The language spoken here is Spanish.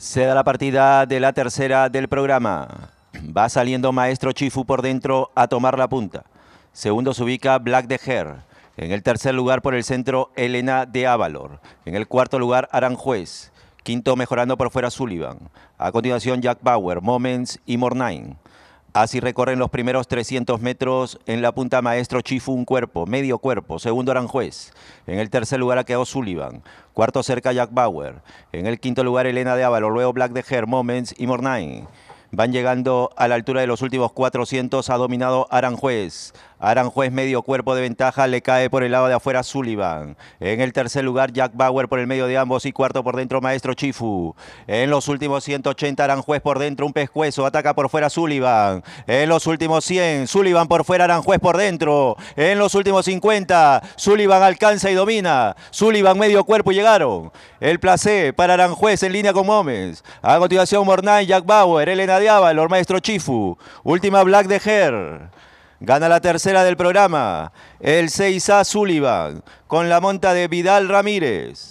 Se da la partida de la tercera del programa. Va saliendo Maestro Chifu por dentro a tomar la punta. Segundo se ubica Black de Hair. En el tercer lugar por el centro, Elena de Avalor. En el cuarto lugar, Aranjuez. Quinto mejorando por fuera Sullivan. A continuación, Jack Bauer, Moments y Mornine. Así recorren los primeros 300 metros en la punta maestro Chifu un cuerpo, medio cuerpo, segundo Aranjuez. En el tercer lugar ha quedado Sullivan, cuarto cerca Jack Bauer. En el quinto lugar Elena de Ávalo, luego Black de Her, Moments y Mornay. Van llegando a la altura de los últimos 400, ha dominado Aranjuez. Aranjuez medio cuerpo de ventaja, le cae por el lado de afuera Sullivan. En el tercer lugar Jack Bauer por el medio de ambos y cuarto por dentro Maestro Chifu. En los últimos 180 Aranjuez por dentro, un pescuezo, ataca por fuera Sullivan. En los últimos 100, Sullivan por fuera, Aranjuez por dentro. En los últimos 50, Sullivan alcanza y domina. Sullivan medio cuerpo llegaron. El placer para Aranjuez en línea con Gómez. A continuación Mornay, Jack Bauer, Elena el el Maestro Chifu. Última Black de Herr. Gana la tercera del programa, el 6A Sullivan, con la monta de Vidal Ramírez.